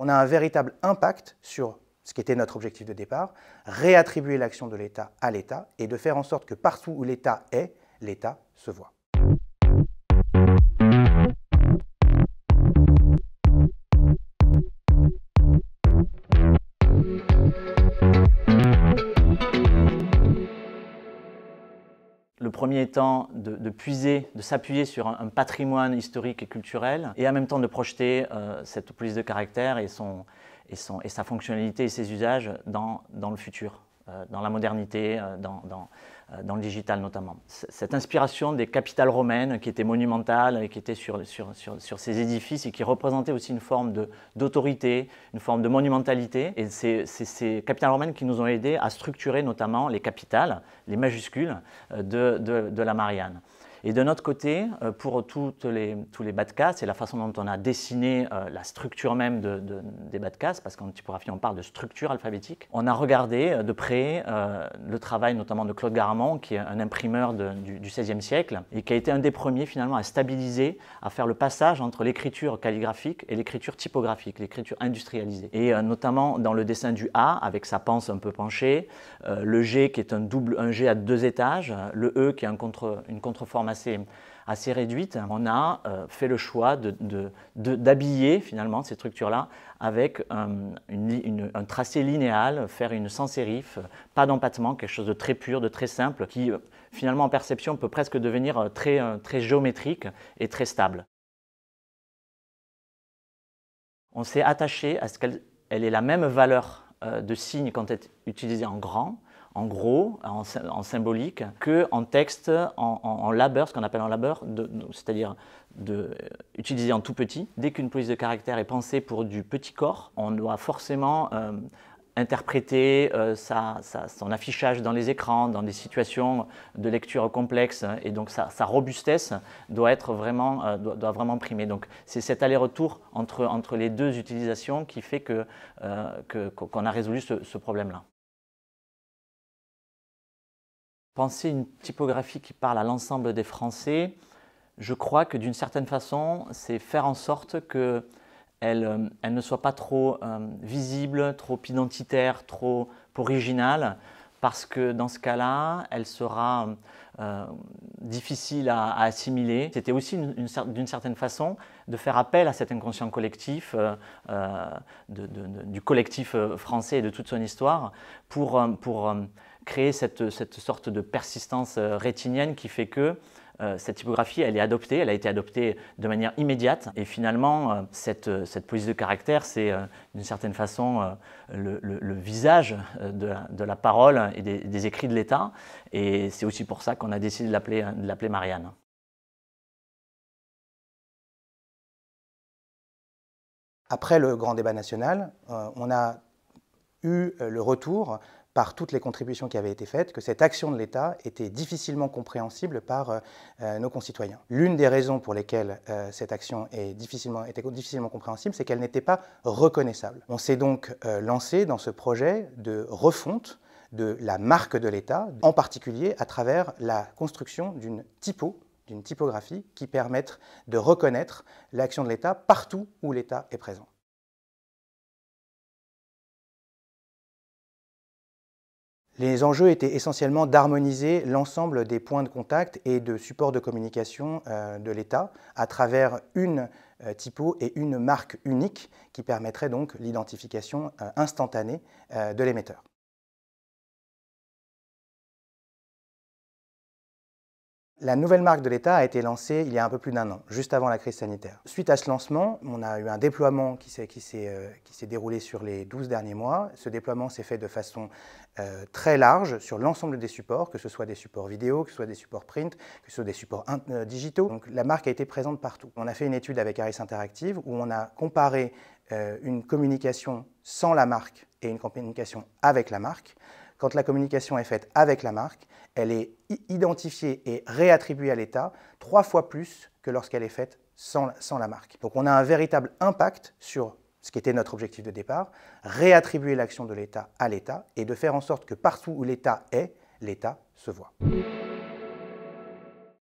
on a un véritable impact sur ce qui était notre objectif de départ, réattribuer l'action de l'État à l'État et de faire en sorte que partout où l'État est, l'État se voit. premier temps de, puiser, de s'appuyer sur un, patrimoine historique et culturel, et en même temps de projeter euh, cette police de caractère et, son, et, son, et, sa fonctionnalité et ses usages dans, le futur, euh, dans la modernité, euh, dans, dans euh, dans le digital notamment. Cette inspiration des capitales romaines qui étaient monumentales et qui étaient sur, ces édifices et qui représentait aussi une forme d'autorité, une forme de monumentalité. Et c'est ces capitales romaines qui nous ont aidés à structurer notamment les capitales, les majuscules euh, de la Marianne. Et de notre côté, euh, pour toutes les, tous les bas de casse et la façon dont on a dessiné euh, la structure même de, des bas de casse, parce qu'en typographie on parle de structure alphabétique, on a regardé euh, de près le travail notamment de Claude Garamond, qui est un imprimeur du, XVIe siècle et qui a été un des premiers finalement à stabiliser, à faire le passage entre l'écriture calligraphique et l'écriture typographique, l'écriture industrialisée. Et notamment dans le dessin du A, avec sa panse un peu penchée, le G qui est un double, un G à deux étages, le E qui est un contre, une contreforme assez, réduite, on a euh, fait le choix d'habiller de, finalement ces structures-là avec euh, un tracé linéal, faire une sans sérif, pas d'empattement, quelque chose de très pur, de très simple, qui euh, finalement en perception peut presque devenir très, très géométrique et très stable. On s'est attaché à ce qu'elle ait la même valeur de signe quand elle est utilisée en grand en gros, en, symbolique, qu'en texte, en, en, en, labeur, ce qu'on appelle en labeur, c'est-à-dire euh, utilisé en tout petit. Dès qu'une police de caractère est pensée pour du petit corps, on doit forcément euh, interpréter euh, son affichage dans les écrans, dans des situations de lecture complexes, et donc sa, robustesse doit, être vraiment, doit, vraiment primer. Donc c'est cet aller-retour entre, les deux utilisations qui fait qu'on que, a résolu ce problème-là penser une typographie qui parle à l'ensemble des Français, je crois que d'une certaine façon, c'est faire en sorte que elle, euh, ne soit pas trop euh, visible, trop identitaire, trop originale, parce que dans ce cas-là, elle sera euh, difficile à, assimiler. C'était aussi d'une certaine façon de faire appel à cet inconscient collectif, euh, euh, du collectif français et de toute son histoire, pour, pour créer cette, cette, sorte de persistance rétinienne qui fait que euh, cette typographie, elle est adoptée, elle a été adoptée de manière immédiate. Et finalement, euh, cette, police euh, de caractère, c'est d'une certaine façon le, visage de la, parole et des, des écrits de l'État. Et c'est aussi pour ça qu'on a décidé de l'appeler Marianne. Après le grand débat national, on a eu le retour par toutes les contributions qui avaient été faites que cette action de l'État était difficilement compréhensible par euh, euh, nos concitoyens. L'une des raisons pour lesquelles euh, cette action est difficilement, était difficilement compréhensible, c'est qu'elle n'était pas reconnaissable. On s'est donc lancé dans ce projet de refonte de la marque de l'État, en particulier à travers la construction d'une typo d'une typographie qui permette de reconnaître l'action de l'État partout où l'État est présent. Les enjeux étaient essentiellement d'harmoniser l'ensemble des points de contact et de supports de communication euh, de l'État à travers une euh, typo et une marque unique qui permettrait donc l'identification euh, instantanée de l'émetteur. La nouvelle marque de l'État a été lancée il y a un peu plus d'un an, juste avant la crise sanitaire. Suite à ce lancement, on a eu un déploiement qui s'est, euh, déroulé sur les 12 derniers mois. Ce déploiement s'est fait de façon euh, très large sur l'ensemble des supports, que ce soit des supports vidéo, que ce soit des supports print, que ce soit des supports euh, digitaux. Donc la marque a été présente partout. On a fait une étude avec Harris Interactive où on a comparé une communication sans la marque et une communication avec la marque quand la communication est faite avec la marque, elle est identifiée et réattribuée à l'État trois fois plus que lorsqu'elle est faite sans, la marque. Donc on a un véritable impact sur ce qui était notre objectif de départ, réattribuer l'action de l'État à l'État et de faire en sorte que partout où l'État est, l'État se voit.